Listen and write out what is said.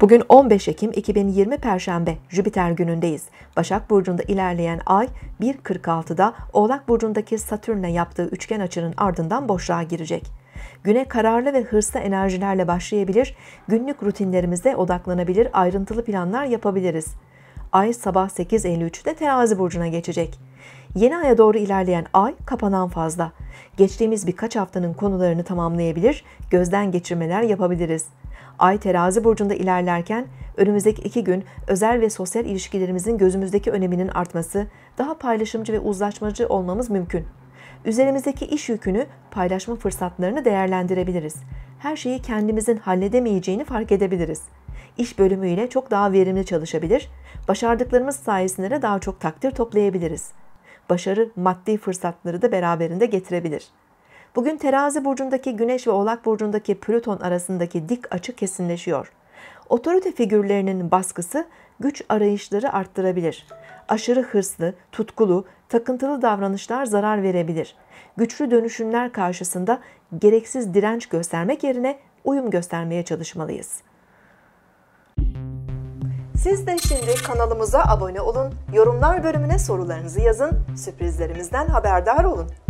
Bugün 15 Ekim 2020 Perşembe Jüpiter günündeyiz. Başak Burcu'nda ilerleyen ay 1.46'da Oğlak Burcu'ndaki Satürn'le yaptığı üçgen açının ardından boşluğa girecek. Güne kararlı ve hırslı enerjilerle başlayabilir, günlük rutinlerimize odaklanabilir, ayrıntılı planlar yapabiliriz. Ay sabah 8.53'te terazi burcuna geçecek. Yeni aya doğru ilerleyen ay kapanan fazla. Geçtiğimiz birkaç haftanın konularını tamamlayabilir, gözden geçirmeler yapabiliriz. Ay terazi burcunda ilerlerken önümüzdeki iki gün özel ve sosyal ilişkilerimizin gözümüzdeki öneminin artması, daha paylaşımcı ve uzlaşmacı olmamız mümkün. Üzerimizdeki iş yükünü, paylaşma fırsatlarını değerlendirebiliriz. Her şeyi kendimizin halledemeyeceğini fark edebiliriz. İş bölümüyle çok daha verimli çalışabilir, başardıklarımız sayesinde de daha çok takdir toplayabiliriz. Başarı maddi fırsatları da beraberinde getirebilir.'' Bugün terazi burcundaki güneş ve oğlak burcundaki Plüton arasındaki dik açı kesinleşiyor. Otorite figürlerinin baskısı güç arayışları arttırabilir. Aşırı hırslı, tutkulu, takıntılı davranışlar zarar verebilir. Güçlü dönüşümler karşısında gereksiz direnç göstermek yerine uyum göstermeye çalışmalıyız. Siz de şimdi kanalımıza abone olun, yorumlar bölümüne sorularınızı yazın, sürprizlerimizden haberdar olun.